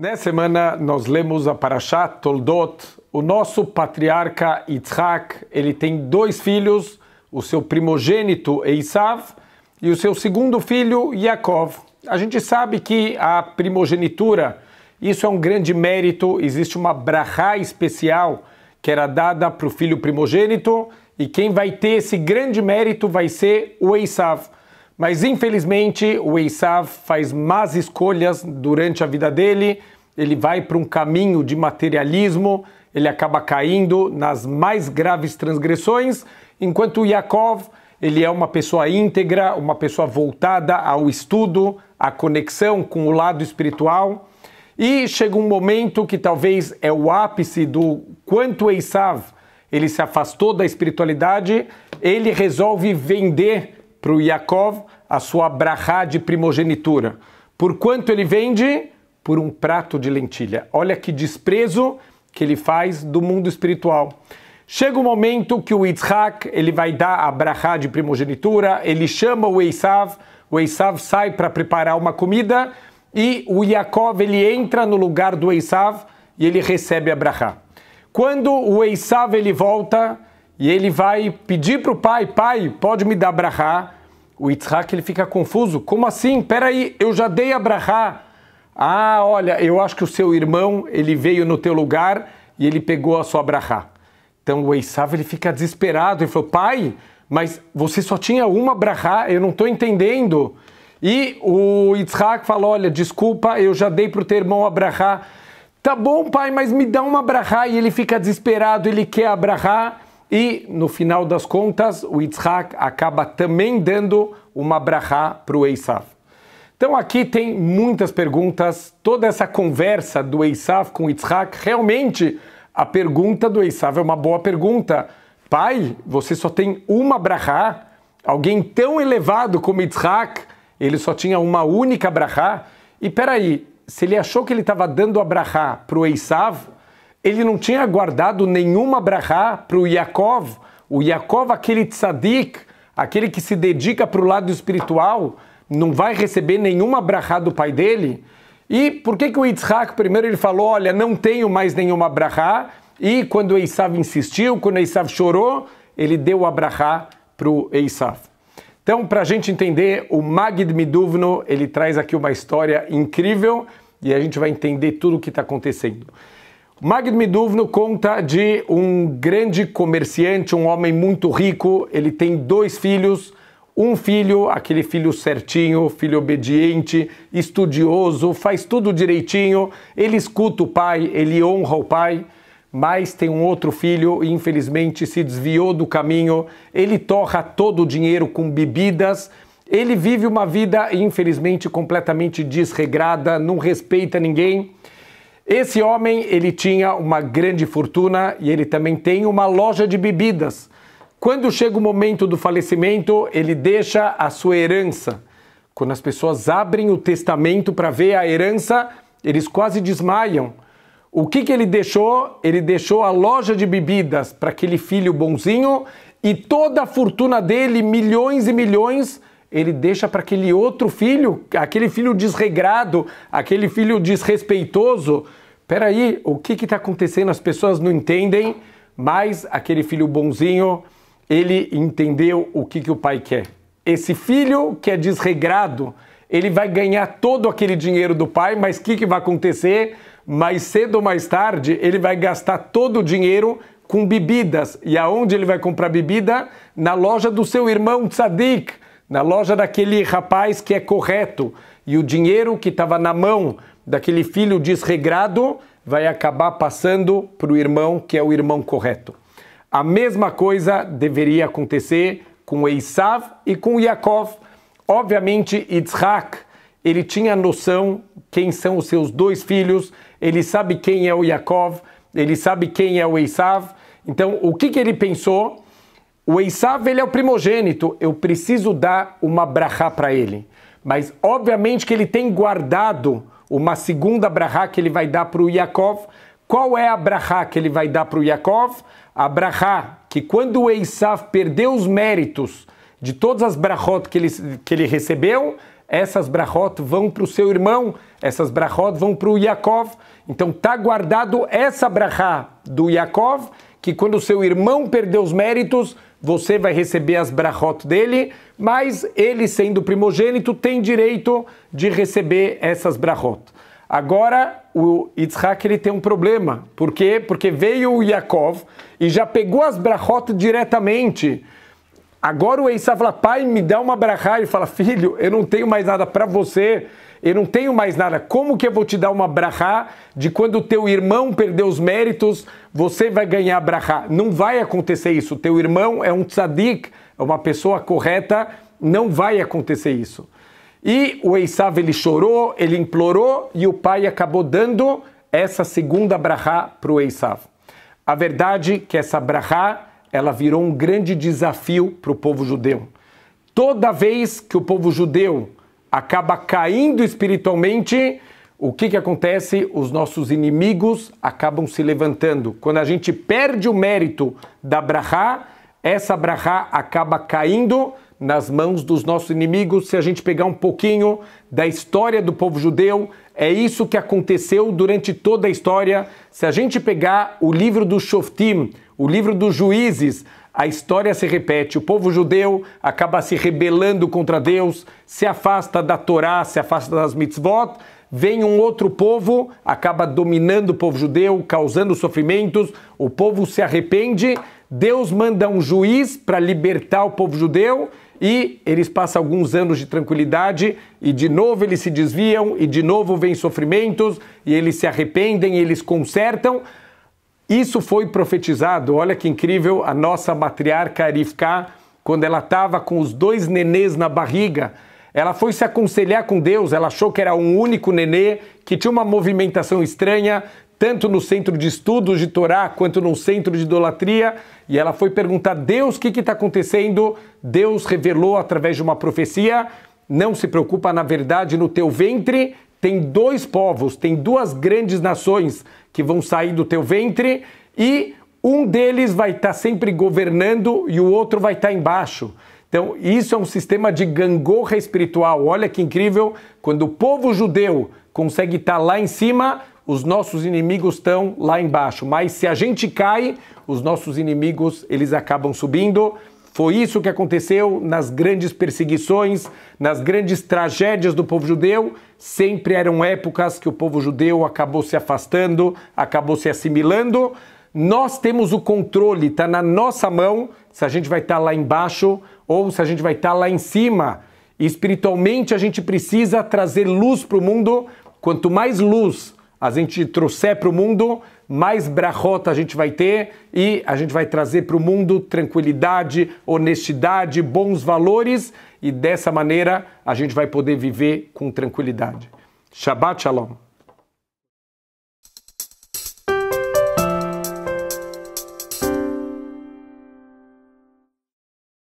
Nessa né, semana nós lemos a Parashat Toldot. O nosso patriarca Yitzhak, ele tem dois filhos, o seu primogênito Esav e o seu segundo filho Yaakov. A gente sabe que a primogenitura, isso é um grande mérito, existe uma brahá especial que era dada para o filho primogênito e quem vai ter esse grande mérito vai ser o Esav. Mas infelizmente o Eissav faz más escolhas durante a vida dele, ele vai para um caminho de materialismo, ele acaba caindo nas mais graves transgressões, enquanto Yaakov, ele é uma pessoa íntegra, uma pessoa voltada ao estudo, à conexão com o lado espiritual. E chega um momento que talvez é o ápice do quanto Eissav ele se afastou da espiritualidade, ele resolve vender para o Yaakov a sua brahá de primogenitura. Por quanto ele vende? Por um prato de lentilha. Olha que desprezo que ele faz do mundo espiritual. Chega o um momento que o Yitzhak ele vai dar a brahá de primogenitura, ele chama o Esav, o Esav sai para preparar uma comida e o Yaakov ele entra no lugar do Esav e ele recebe a brahá. Quando o Esav ele volta e ele vai pedir para o pai, pai, pode me dar brahá? o Yitzhak ele fica confuso. Como assim? Peraí, eu já dei a brahá. Ah, olha, eu acho que o seu irmão ele veio no teu lugar e ele pegou a sua brahá. Então o Eissav ele fica desesperado e falou: Pai, mas você só tinha uma brahá, eu não estou entendendo. E o Yitzhak fala: Olha, desculpa, eu já dei para o teu irmão a brahá. Tá bom, pai, mas me dá uma brahá. E ele fica desesperado, ele quer a brahá. E no final das contas, o Yitzhak acaba também dando uma brachá para o Eissaf. Então aqui tem muitas perguntas. Toda essa conversa do Eissaf com o Yitzhak, realmente a pergunta do Eissaf é uma boa pergunta. Pai, você só tem uma brachá? Alguém tão elevado como Yitzhak, ele só tinha uma única brachá? E peraí, se ele achou que ele estava dando a brachá para o Eissaf, ele não tinha guardado nenhuma brahá para o Yaakov, o Yaakov, aquele tzadik, aquele que se dedica para o lado espiritual, não vai receber nenhuma brahá do pai dele? E por que, que o Yitzhak, primeiro ele falou, olha, não tenho mais nenhuma brahá, e quando o insistiu, quando o chorou, ele deu a brahá para o Esav. Então, para a gente entender, o Magid Miduvno, ele traz aqui uma história incrível, e a gente vai entender tudo o que está acontecendo. Magd Miduvno conta de um grande comerciante, um homem muito rico. Ele tem dois filhos. Um filho, aquele filho certinho, filho obediente, estudioso, faz tudo direitinho. Ele escuta o pai, ele honra o pai. Mas tem um outro filho e infelizmente se desviou do caminho. Ele torra todo o dinheiro com bebidas. Ele vive uma vida infelizmente completamente desregrada, não respeita ninguém esse homem, ele tinha uma grande fortuna e ele também tem uma loja de bebidas. Quando chega o momento do falecimento, ele deixa a sua herança. Quando as pessoas abrem o testamento para ver a herança, eles quase desmaiam. O que, que ele deixou? Ele deixou a loja de bebidas para aquele filho bonzinho e toda a fortuna dele, milhões e milhões, ele deixa para aquele outro filho, aquele filho desregrado, aquele filho desrespeitoso, peraí, o que está acontecendo? As pessoas não entendem, mas aquele filho bonzinho, ele entendeu o que, que o pai quer. Esse filho que é desregrado, ele vai ganhar todo aquele dinheiro do pai, mas o que, que vai acontecer? Mais cedo ou mais tarde, ele vai gastar todo o dinheiro com bebidas. E aonde ele vai comprar bebida? Na loja do seu irmão Tzadik, na loja daquele rapaz que é correto. E o dinheiro que estava na mão daquele filho desregrado vai acabar passando para o irmão que é o irmão correto. A mesma coisa deveria acontecer com Esav e com Yaakov. Obviamente, Yitzhak, ele tinha noção quem são os seus dois filhos, ele sabe quem é o Yaakov, ele sabe quem é o Esav. Então, o que, que ele pensou? O Esav, ele é o primogênito, eu preciso dar uma brachá para ele. Mas, obviamente, que ele tem guardado uma segunda brahá que ele vai dar para o Yaakov. Qual é a brahá que ele vai dar para o Yaakov? A brahá que quando o Eisaf perdeu os méritos de todas as brahot que ele, que ele recebeu, essas brahot vão para o seu irmão, essas brahot vão para o Yaakov. Então tá guardado essa brahá do Yaakov, que quando o seu irmão perdeu os méritos, você vai receber as brachot dele, mas ele, sendo primogênito, tem direito de receber essas brachot. Agora, o Yitzhak ele tem um problema. Por quê? Porque veio o Yaakov e já pegou as brachot diretamente. Agora o Esav fala, pai, me dá uma brachá. Ele fala, filho, eu não tenho mais nada para você eu não tenho mais nada. Como que eu vou te dar uma brahá de quando teu irmão perdeu os méritos, você vai ganhar brahá? Não vai acontecer isso. Teu irmão é um tzadik, é uma pessoa correta, não vai acontecer isso. E o Eissav, ele chorou, ele implorou e o pai acabou dando essa segunda brahá para o Eissav. A verdade é que essa brahá ela virou um grande desafio para o povo judeu. Toda vez que o povo judeu acaba caindo espiritualmente, o que, que acontece? Os nossos inimigos acabam se levantando. Quando a gente perde o mérito da brahá, essa brahá acaba caindo nas mãos dos nossos inimigos. Se a gente pegar um pouquinho da história do povo judeu, é isso que aconteceu durante toda a história. Se a gente pegar o livro do Shoftim, o livro dos juízes, a história se repete. O povo judeu acaba se rebelando contra Deus, se afasta da Torá, se afasta das mitzvot. Vem um outro povo, acaba dominando o povo judeu, causando sofrimentos. O povo se arrepende. Deus manda um juiz para libertar o povo judeu e eles passam alguns anos de tranquilidade e de novo eles se desviam e de novo vem sofrimentos e eles se arrependem, e eles consertam. Isso foi profetizado, olha que incrível, a nossa matriarca Arifká, quando ela estava com os dois nenês na barriga, ela foi se aconselhar com Deus, ela achou que era um único nenê, que tinha uma movimentação estranha, tanto no centro de estudos de Torá quanto no centro de idolatria, e ela foi perguntar a Deus o que está acontecendo. Deus revelou através de uma profecia: não se preocupa na verdade no teu ventre, tem dois povos, tem duas grandes nações que vão sair do teu ventre e um deles vai estar tá sempre governando e o outro vai estar tá embaixo. Então, isso é um sistema de gangorra espiritual. Olha que incrível, quando o povo judeu consegue estar tá lá em cima, os nossos inimigos estão lá embaixo. Mas se a gente cai, os nossos inimigos, eles acabam subindo. Foi isso que aconteceu nas grandes perseguições, nas grandes tragédias do povo judeu sempre eram épocas que o povo judeu acabou se afastando, acabou se assimilando. Nós temos o controle, está na nossa mão se a gente vai estar tá lá embaixo ou se a gente vai estar tá lá em cima. E espiritualmente a gente precisa trazer luz para o mundo. Quanto mais luz a gente trouxer para o mundo, mais brachota a gente vai ter e a gente vai trazer para o mundo tranquilidade, honestidade, bons valores e dessa maneira a gente vai poder viver com tranquilidade. Shabbat Shalom.